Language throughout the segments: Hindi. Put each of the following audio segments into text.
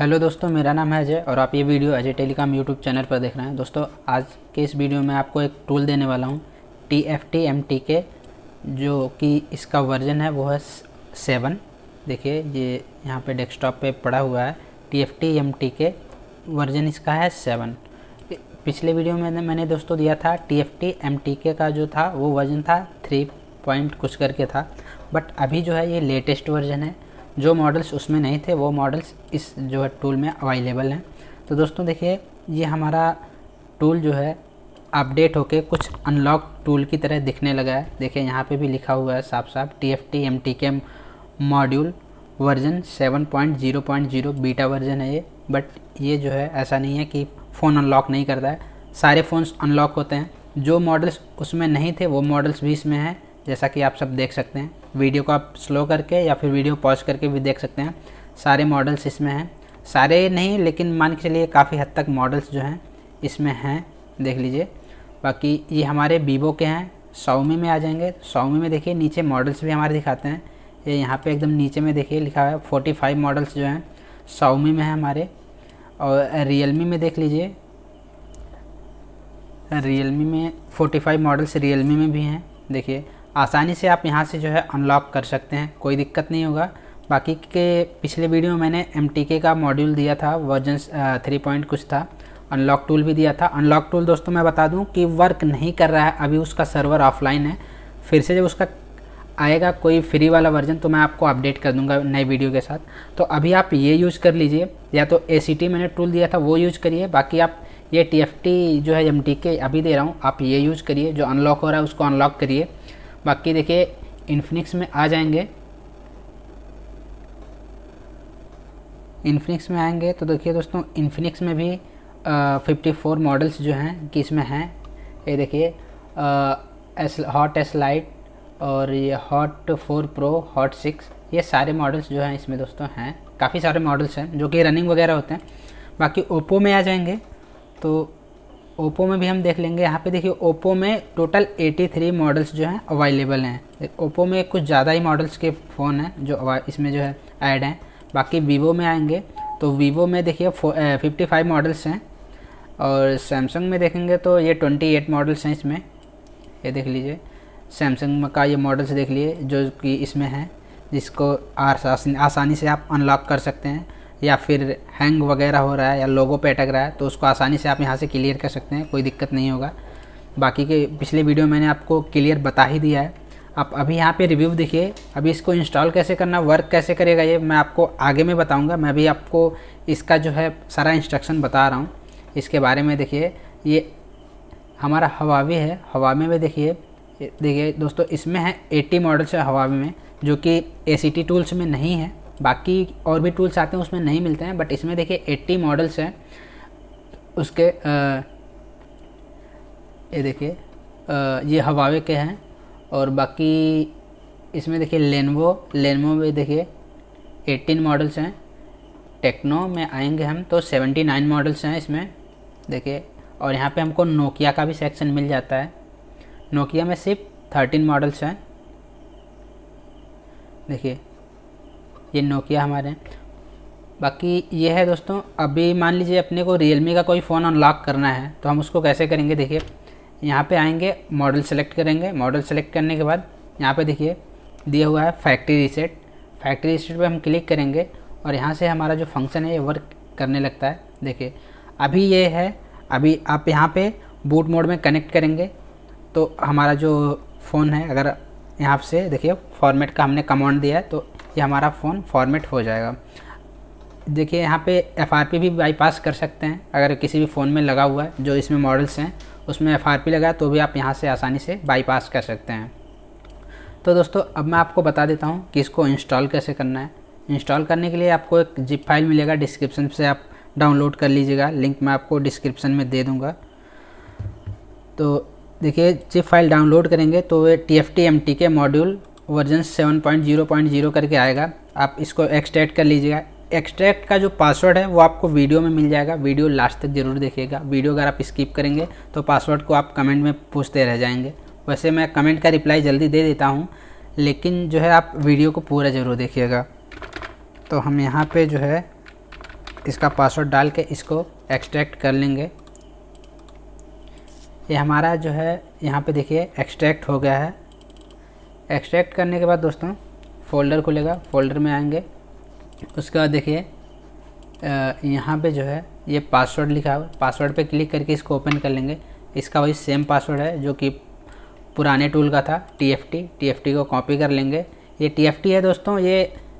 हेलो दोस्तों मेरा नाम है अजय और आप ये video Ajay telecom YouTube channel पर देख रहे हैं दोस्तों आज के इस वीडियो में आपको एक टूल देने वाला हूँ T F T M T K जो कि इसका वर्जन है वो है सेवन देखिए ये यहाँ पे डेस्कटॉप पे पड़ा हुआ है T F T M T K version इसका है सेवन पिछले वीडियो में मैंने दोस्तों दिया था T F T M T K का जो था वो वर्जन था थ्री पॉइंट कुछ करके था बट अभी जो है ये लेटेस्ट वर्जन है जो मॉडल्स उसमें नहीं थे वो मॉडल्स इस जो है टूल में अवेलेबल हैं तो दोस्तों देखिए ये हमारा टूल जो है अपडेट होके कुछ अनलॉक टूल की तरह दिखने लगा है देखिए यहाँ पे भी लिखा हुआ है साफ साफ T F T M T K module version 7.0.0 beta version है ये बट ये जो है ऐसा नहीं है कि फ़ोन अनलॉक नहीं करता है सारे फ़ोन्स अनलॉक होते हैं जो मॉडल्स उसमें नहीं थे वो मॉडल्स भी इसमें हैं जैसा कि आप सब देख सकते हैं वीडियो को आप स्लो करके या फिर वीडियो पॉज करके भी देख सकते हैं सारे मॉडल्स इसमें हैं सारे नहीं लेकिन मान के चलिए काफ़ी हद तक मॉडल्स जो हैं इसमें हैं देख लीजिए बाकी ये हमारे वीवो के हैं सौमी में आ जाएंगे सौमी में देखिए नीचे मॉडल्स भी हमारे दिखाते हैं ये यहाँ पे एकदम नीचे में देखिए लिखा हुआ है फोर्टी फाइव मॉडल्स जो हैं सौमी में है हमारे और रियलमी में देख लीजिए रियलमी में फोर्टी फाइव मॉडल्स रियलमी में भी हैं देखिए आसानी से आप यहाँ से जो है अनलॉक कर सकते हैं कोई दिक्कत नहीं होगा बाकी के पिछले वीडियो में मैंने एम का मॉड्यूल दिया था वर्जन थ्री पॉइंट कुछ था अनलॉक टूल भी दिया था अनलॉक टूल दोस्तों मैं बता दूं कि वर्क नहीं कर रहा है अभी उसका सर्वर ऑफलाइन है फिर से जब उसका आएगा कोई फ्री वाला वर्जन तो मैं आपको अपडेट कर दूंगा नए वीडियो के साथ तो अभी आप ये यूज़ कर लीजिए या तो ए मैंने टूल दिया था वो यूज़ करिए बाकी आप ये टी जो है एम अभी दे रहा हूँ आप ये यूज़ करिए जो अनलॉक हो रहा है उसको अनलॉक करिए बाकी देखिए इन्फिनिक्स में आ जाएंगे इन्फिनिक्स में आएंगे तो देखिए दोस्तों इन्फिनिक्स में भी फिफ्टी फोर मॉडल्स जो हैं किस में हैं ये देखिए हॉट एस लाइट और ये hot four pro hot six ये सारे मॉडल्स जो हैं इसमें दोस्तों हैं काफ़ी सारे मॉडल्स हैं जो कि रनिंग वगैरह होते हैं बाकी ओप्पो में आ जाएंगे तो ओप्पो में भी हम देख लेंगे यहाँ पे देखिए ओप्पो में टोटल 83 मॉडल्स जो हैं अवेलेबल हैं ओप्पो में कुछ ज़्यादा ही मॉडल्स के फ़ोन हैं जो इसमें जो है ऐड हैं बाकी वीवो में आएंगे तो वीवो में देखिए फिफ्टी फाइव मॉडल्स हैं और सैमसंग में देखेंगे तो ये ट्वेंटी एट मॉडल्स हैं इसमें ये देख लीजिए सैमसंग का ये मॉडल्स देख लीजिए जो कि इसमें हैं जिसको आसानी से आप अनलॉक कर सकते हैं या फिर हैंग वगैरह हो रहा है या लोगों पे अटक रहा है तो उसको आसानी से आप यहाँ से क्लियर कर सकते हैं कोई दिक्कत नहीं होगा बाकी के पिछले वीडियो मैंने आपको क्लियर बता ही दिया है आप अभी यहाँ पे रिव्यू देखिए अभी इसको इंस्टॉल कैसे करना वर्क कैसे करेगा ये मैं आपको आगे में बताऊँगा मैं अभी आपको इसका जो है सारा इंस्ट्रक्शन बता रहा हूँ इसके बारे में देखिए ये हमारा हवावी है हवा में देखिए देखिए दोस्तों इसमें है 80 मॉडल्स है हवावी में जो कि ए टूल्स में नहीं है बाकी और भी टूल्स आते हैं उसमें नहीं मिलते हैं बट इसमें देखिए एट्टी मॉडल्स हैं उसके ये देखिए ये हवावे के हैं और बाकी इसमें देखिए लेनवो लेनवो में देखिए एट्टीन मॉडल्स हैं टेक्नो में आएंगे हम तो सेवेंटी नाइन मॉडल्स हैं इसमें देखिए और यहाँ पे हमको नोकिया का भी सेक्शन मिल जाता है नोकिया में सिर्फ थर्टीन मॉडल्स हैं देखिए ये नोकिया हमारे हैं बाकी ये है दोस्तों अभी मान लीजिए अपने को रियलमी का कोई फ़ोन अनलॉक करना है तो हम उसको कैसे करेंगे देखिए यहाँ पे आएंगे मॉडल सेलेक्ट करेंगे मॉडल सेलेक्ट करने के बाद यहाँ पे देखिए दिया हुआ है फैक्ट्री रीसेट फैक्ट्री रीसेट पे हम क्लिक करेंगे और यहाँ से हमारा जो फंक्शन है ये वर्क करने लगता है देखिए अभी ये है अभी आप यहाँ पे बूट मोड में कनेक्ट करेंगे तो हमारा जो फ़ोन है अगर यहाँ से देखिए फॉर्मेट का हमने कमांड दिया है तो ये हमारा फ़ोन फॉर्मेट हो जाएगा देखिए यहाँ पे एफ भी बाईपास कर सकते हैं अगर किसी भी फ़ोन में लगा हुआ है जो इसमें मॉडल्स हैं उसमें एफ लगा तो भी आप यहाँ से आसानी से बाईपास कर सकते हैं तो दोस्तों अब मैं आपको बता देता हूँ कि इसको इंस्टॉल कैसे करना है इंस्टॉल करने के लिए आपको एक जिप फाइल मिलेगा डिस्क्रिप्शन से आप डाउनलोड कर लीजिएगा लिंक मैं आपको डिस्क्रिप्शन में दे दूँगा तो देखिए जिप फाइल डाउनलोड करेंगे तो वे T F K module version seven point zero point zero करके आएगा आप इसको एक्सट्रैक्ट कर लीजिएगा एक्सट्रैक्ट का जो पासवर्ड है वो आपको वीडियो में मिल जाएगा वीडियो लास्ट तक जरूर देखिएगा वीडियो अगर आप स्किप करेंगे तो पासवर्ड को आप कमेंट में पूछते रह जाएंगे वैसे मैं कमेंट का रिप्लाई जल्दी दे देता हूँ लेकिन जो है आप वीडियो को पूरा ज़रूर देखिएगा तो हम यहाँ पर जो है इसका पासवर्ड डाल के इसको एक्सट्रैक्ट कर लेंगे ये हमारा जो है यहाँ पे देखिए एक्सट्रैक्ट हो गया है एक्सट्रैक्ट करने के बाद दोस्तों फ़ोल्डर खुलेगा फोल्डर में आएंगे उसके बाद देखिए यहाँ पे जो है ये पासवर्ड लिखा हुआ पासवर्ड पे क्लिक करके इसको ओपन कर लेंगे इसका वही सेम पासवर्ड है जो कि पुराने टूल का था T F T T F T को कॉपी कर लेंगे ये टी एफ टी है दोस्तों ये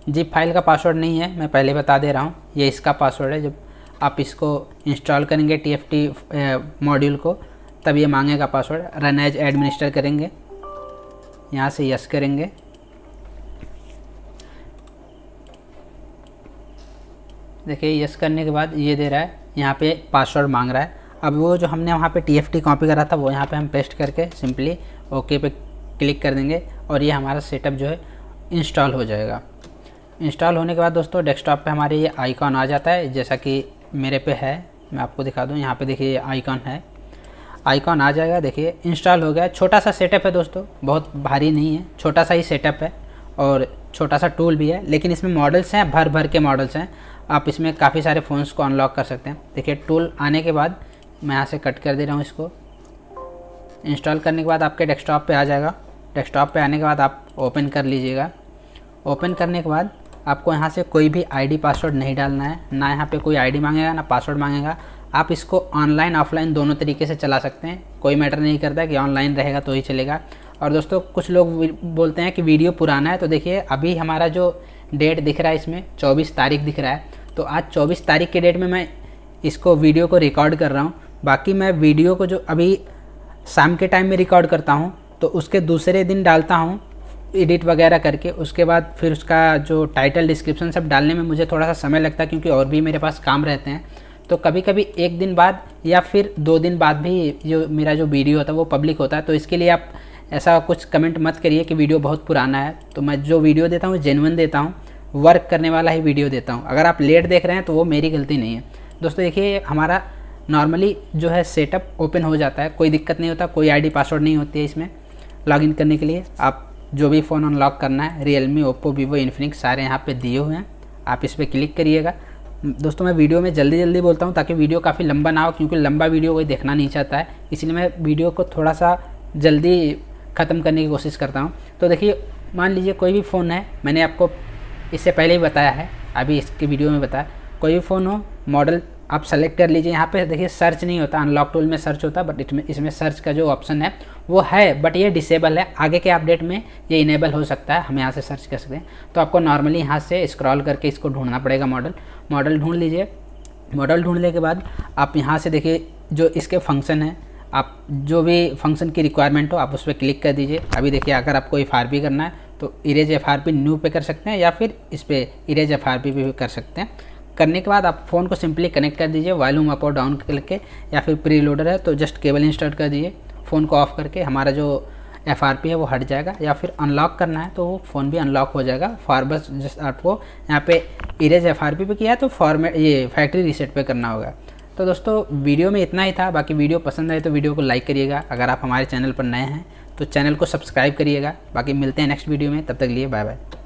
जिप फाइल का पासवर्ड नहीं है मैं पहले बता दे रहा हूँ ये इसका पासवर्ड है जब आप इसको इंस्टॉल करेंगे टी एफ टी मॉड्यूल को तब ये मांगेगा पासवर्ड रन एज एडमिनिस्टर करेंगे यहाँ से यस करेंगे देखिए यस करने के बाद ये दे रहा है यहाँ पे पासवर्ड मांग रहा है अब वो जो हमने वहाँ पे टी कॉपी करा था वो यहाँ पे हम पेस्ट करके सिंपली ओके पे क्लिक कर देंगे और ये हमारा सेटअप जो है इंस्टॉल हो जाएगा इंस्टॉल होने के बाद दोस्तों डेस्कटॉप पे हमारे ये आइकॉन आ जाता है जैसा कि मेरे पे है मैं आपको दिखा दूँ यहाँ पे देखिए ये आइकॉन है आइकॉन आ जाएगा देखिए इंस्टॉल हो गया छोटा सा सेटअप है दोस्तों बहुत भारी नहीं है छोटा सा ही सेटअप है और छोटा सा टूल भी है लेकिन इसमें मॉडल्स हैं भर भर के मॉडल्स हैं आप इसमें काफ़ी सारे फ़ोन्स को अनलॉक कर सकते हैं देखिए टूल आने के बाद मैं यहाँ से कट कर दे रहा हूँ इसको इंस्टॉल करने के बाद आपके डेस्कटॉप पे आ जाएगा डेस्कटॉप पे आने के बाद आप ओपन कर लीजिएगा ओपन करने के बाद आपको यहाँ से कोई भी आईडी पासवर्ड नहीं डालना है ना यहाँ पे कोई आईडी मांगेगा ना पासवर्ड मांगेगा आप इसको ऑनलाइन ऑफलाइन दोनों तरीके से चला सकते हैं कोई मैटर नहीं करता कि ऑनलाइन रहेगा तो ही चलेगा और दोस्तों कुछ लोग बोलते हैं कि वीडियो पुराना है तो देखिए अभी हमारा जो डेट दिख रहा है इसमें 24 तारीख दिख रहा है तो आज 24 तारीख के डेट में मैं इसको वीडियो को रिकॉर्ड कर रहा हूँ बाकी मैं वीडियो को जो अभी शाम के टाइम में रिकॉर्ड करता हूँ तो उसके दूसरे दिन डालता हूँ एडिट वगैरह करके उसके बाद फिर उसका जो टाइटल डिस्क्रिप्शन सब डालने में मुझे थोड़ा सा समय लगता है क्योंकि और भी मेरे पास काम रहते हैं तो कभी कभी एक दिन बाद या फिर दो दिन बाद भी जो मेरा जो वीडियो होता है वो पब्लिक होता है तो इसके लिए आप ऐसा कुछ कमेंट मत करिए कि वीडियो बहुत पुराना है तो मैं जो वीडियो देता हूँ जेनवन देता हूँ वर्क करने वाला ही वीडियो देता हूँ अगर आप लेट देख रहे हैं तो वो मेरी गलती नहीं है दोस्तों देखिए हमारा नॉर्मली जो है सेटअप ओपन हो जाता है कोई दिक्कत नहीं होता कोई आईडी पासवर्ड नहीं होती है इसमें लॉगिन करने के लिए आप जो भी फ़ोन अनलॉक करना है रियलमी ओप्पो वीवो इन्फिनिक्स सारे यहाँ पे दिए हुए हैं आप इस पर क्लिक करिएगा दोस्तों मैं वीडियो में जल्दी जल्दी बोलता हूँ ताकि वीडियो काफ़ी लंबा ना हो क्योंकि लंबा वीडियो कोई देखना नहीं चाहता है इसलिए मैं वीडियो को थोड़ा सा जल्दी ख़त्म करने की कोशिश करता हूँ तो देखिए मान लीजिए कोई भी फ़ोन है मैंने आपको इससे पहले ही बताया है अभी इसके वीडियो में बताया कोई भी फ़ोन हो मॉडल आप सेलेक्ट कर लीजिए यहाँ पे देखिए सर्च नहीं होता अनलॉक टूल में सर्च होता बट इसमें इसमें सर्च का जो ऑप्शन है वो है बट ये डिसेबल है आगे के अपडेट में ये इनेबल हो सकता है हम यहाँ से सर्च कर सकते हैं तो आपको नॉर्मली यहाँ से स्क्रॉल करके इसको ढूंढना पड़ेगा मॉडल मॉडल ढूंढ लीजिए मॉडल ढूंढने के बाद आप यहाँ से देखिए जो इसके फंक्शन है आप जो भी फंक्शन की रिक्वायरमेंट हो आप उस पर क्लिक कर दीजिए अभी देखिए अगर आपको एफ करना है तो इरेज एफ न्यू पे कर सकते हैं या फिर इस पर इरेज एफ पे भी कर सकते हैं करने के बाद आप फ़ोन को सिंपली कनेक्ट कर दीजिए वॉल्यूम अप और डाउन करके या फिर प्री लोडर है तो जस्ट केबल इंस्टॉल कर दीजिए फ़ोन को ऑफ़ करके हमारा जो एफ है वो हट जाएगा या फिर अनलॉक करना है तो वो फ़ोन भी अनलॉक हो जाएगा फॉरवर्ड जस्ट आपको यहाँ पे इरेज एफ आर पे किया है तो फॉर्मेट ये फैक्ट्री रीसेट पे करना होगा तो दोस्तों वीडियो में इतना ही था बाकी वीडियो पसंद आए तो वीडियो को लाइक करिएगा अगर आप हमारे चैनल पर नए हैं तो चैनल को सब्सक्राइब करिएगा बाकी मिलते हैं नेक्स्ट वीडियो में तब तक लिए बाय बाय